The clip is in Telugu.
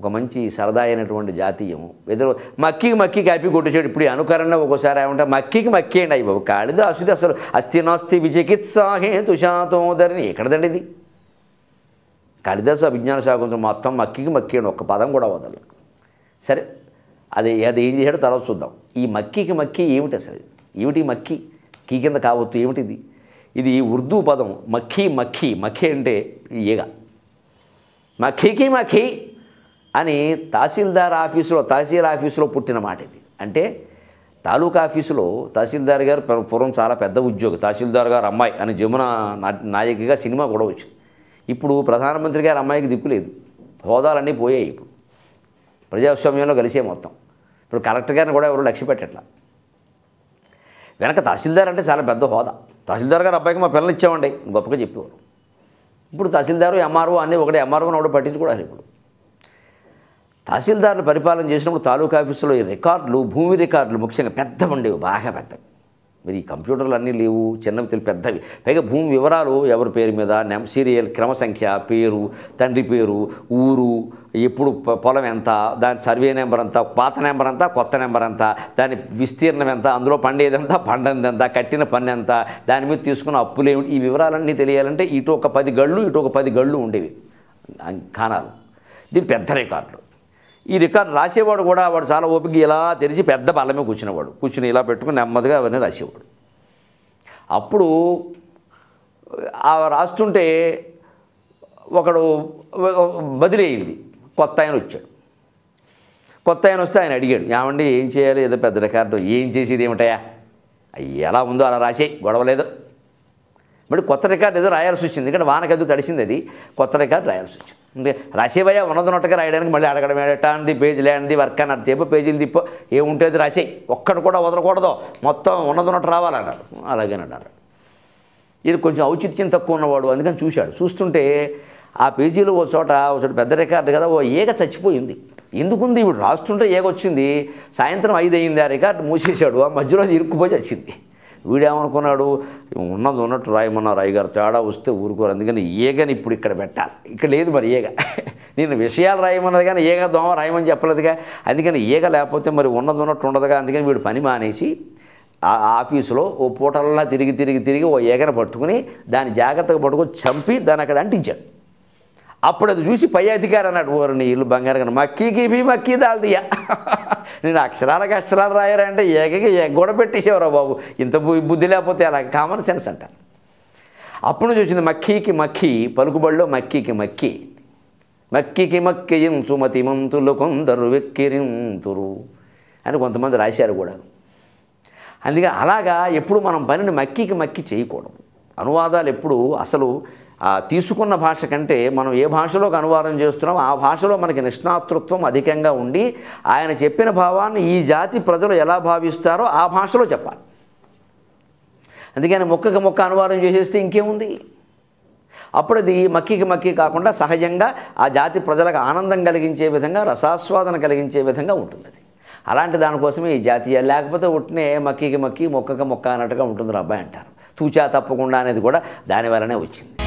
ఒక మంచి సరదా అయినటువంటి జాతీయం ఎదురు మక్కికి మక్కి కాపీ కొట్టేసాడు ఇప్పుడు అనుకరణ ఒకసారి ఏమంటే మక్కికి అండి అయ్యి బాబు కాళిదాసుది అసలు అస్థినాస్తి విచికిత్సాహే తుషాతోదరిని ఎక్కడదండి ఇది కాళిదాసు అభిజ్ఞాన సాగుంతం మొత్తం మక్కికి అండి ఒక్క పదం కూడా వదల సరే అది అది ఏం చేశాడో తర్వాత చూద్దాం ఈ మక్కికి మక్కి ఏమిటి అసలు ఏమిటి మక్కి కీ కింద కావచ్చు ఏమిటి ఇది ఇది ఉర్దూ పదం మక్కీ మక్కీ మక్ఖీ అంటే ఈగ మక్కీకి మఖీ అని తహసీల్దార్ ఆఫీసులో తహసీల్ ఆఫీసులో పుట్టిన మాట ఇది అంటే తాలూకా ఆఫీసులో తహసీల్దార్ గారు పూర్వం చాలా పెద్ద ఉద్యోగి తహసీల్దార్ గారు అమ్మాయి అని జమున నాయకిగా సినిమా కూడా వచ్చింది ఇప్పుడు ప్రధానమంత్రి గారు అమ్మాయికి దిక్కులేదు హోదాలన్నీ పోయాయి ఇప్పుడు ప్రజాస్వామ్యంలో కలిసే మొత్తం ఇప్పుడు కలెక్టర్ గారిని కూడా ఎవరు లక్ష్య పెట్టట్లా వెనక తహసీల్దార్ అంటే చాలా పెద్ద హోదా తహసీల్దార్ గారు అబ్బాయికి మా పిల్లలు ఇచ్చామండి గొప్పగా చెప్పేవారు ఇప్పుడు తహసీల్దారు ఎంఆర్ఓ అన్నీ ఒకటి ఎంఆర్ఓని ఒకటి పట్టించుకోవాలి ఇప్పుడు తహసీల్దార్లు పరిపాలన చేసినప్పుడు తాలూకా ఆఫీసులో ఈ రికార్డులు భూమి రికార్డులు ముఖ్యంగా పెద్దవి ఉండేవి బాగా పెద్దవి మరి ఈ కంప్యూటర్లు అన్నీ లేవు చిన్నవి తెలివి పెద్దవి పైగా భూమి వివరాలు ఎవరి పేరు మీద నెం సీరియల్ క్రమ సంఖ్య పేరు తండ్రి పేరు ఊరు ఎప్పుడు పొలం ఎంత దాని సర్వే నెంబర్ ఎంత పాత నెంబర్ ఎంత కొత్త నెంబర్ ఎంత దాని విస్తీర్ణం ఎంత అందులో పండేది ఎంత పండంది ఎంత కట్టిన పన్ను ఎంత దాని మీద తీసుకున్న అప్పులేమిటి ఈ వివరాలన్నీ తెలియాలంటే ఇటు ఒక పది గళ్ళు ఇటు ఒక పది గళ్ళు ఉండేవి కానాలు దీని పెద్ద రికార్డులు ఈ రికార్డు రాసేవాడు కూడా వాడు చాలా ఓపిక ఇలా తెరిచి పెద్ద బలమే కూర్చునేవాడు కూర్చుని ఇలా పెట్టుకుని నెమ్మదిగా అవన్నీ రాసేవాడు అప్పుడు రాస్తుంటే ఒకడు బదిలీ అయింది కొత్త ఆయన వచ్చాడు కొత్త ఆయన వస్తే ఆయన అడిగాడు ఏమండి ఏం చేయాలి ఏదో పెద్ద రికార్డు ఏం చేసేది ఏమిటయా అవి ఎలా ఉందో అలా రాసే గొడవలేదు మళ్ళీ కొత్త రికార్డు ఏదో రాయాల్సి వచ్చింది ఎందుకంటే వానకి ఏదో తడిసింది అది కొత్త రికార్డు రాయాల్సి వచ్చింది అంటే రాసేవయ్యా ఉన్నదన్నట్టుగా రాయడానికి మళ్ళీ అడగడం అంది పేజీ లేనిది వర్క్ అన్నారు తిప్ప పేజీలు తిప్ప అది రాసే ఒక్కడు కూడా వదలకూడదు మొత్తం ఉన్నదన్నట్టు రావాలన్నారు అలాగేనన్నారు ఇది కొంచెం ఔచిత్యం తక్కువ ఉన్నవాడు అందుకని చూశాడు చూస్తుంటే ఆ పేజీలో ఓ చోట ఓ చోట పెద్ద రికార్డు కదా ఓ ఏగ చచ్చిపోయింది ఎందుకుంది ఇప్పుడు రాస్తుంటే ఏగ వచ్చింది సాయంత్రం ఐదు అయింది ఆ రికార్డు మూసేశాడు ఆ మధ్యలో ఇరుక్కుపోయి వచ్చింది వీడేమనుకున్నాడు ఉన్నది ఉన్నట్టు రాయమన్నా రాయగారు గారు తేడా వస్తే ఊరుకోరు అందుకని ఏగని ఇప్పుడు ఇక్కడ పెట్టాలి ఇక్కడ లేదు మరి ఏగ నేను విషయాలు రాయమన్నది కానీ ఏగ దోమ రాయమని చెప్పలేదుగా అందుకని ఏగ లేకపోతే మరి ఉన్నది ఉన్నట్టు ఉండదుగా అందుకని వీడు పని మానేసి ఆ ఆఫీసులో ఓ పూటల్లా తిరిగి తిరిగి తిరిగి ఓ ఏగన పట్టుకుని దాన్ని జాగ్రత్తగా పట్టుకొని చంపి దాన్ని అక్కడ అంటించాడు అప్పుడు అది చూసి పై అధికారి అన్నాడు ఓరు నీళ్ళు బంగారు కన్నా మక్కీకి మీ మక్కీ దాల్దియా నేను అక్షరాలకు అక్షరాలు రాయారంటే అంటే ఏకకి గొడ పెట్టేసేవరా బాబు ఇంత బుద్ధి లేకపోతే అలా కామన్ సెన్స్ అంటారు అప్పుడు చూసింది మక్కీకి మక్కీ పలుకుబడిలో మక్కీకి మక్కీ మక్కీకి మక్కియం సుమతిమంతులు కొందరు వెక్కిరింతురు అని కొంతమంది రాశారు కూడా అందుకే అలాగా ఎప్పుడు మనం పనిని మక్కీకి మక్కి చేయకూడదు అనువాదాలు ఎప్పుడు అసలు తీసుకున్న భాష కంటే మనం ఏ భాషలోకి అనువాదం చేస్తున్నామో ఆ భాషలో మనకి నిష్ణాతృత్వం అధికంగా ఉండి ఆయన చెప్పిన భావాన్ని ఈ జాతి ప్రజలు ఎలా భావిస్తారో ఆ భాషలో చెప్పాలి అందుకని మొక్కకి మొక్క అనువాదం చేసేస్తే ఇంకేముంది అప్పుడు అది మక్కికి మక్కి కాకుండా సహజంగా ఆ జాతి ప్రజలకు ఆనందం కలిగించే విధంగా రసాస్వాదన కలిగించే విధంగా ఉంటుంది అది అలాంటి దానికోసమే ఈ జాతీయాలు లేకపోతే ఒట్టినే మక్కికి మక్కి మొక్కకి మొక్క అన్నట్టుగా ఉంటుంది అబ్బాయి అంటారు తూచా తప్పకుండా అనేది కూడా దానివల్లనే వచ్చింది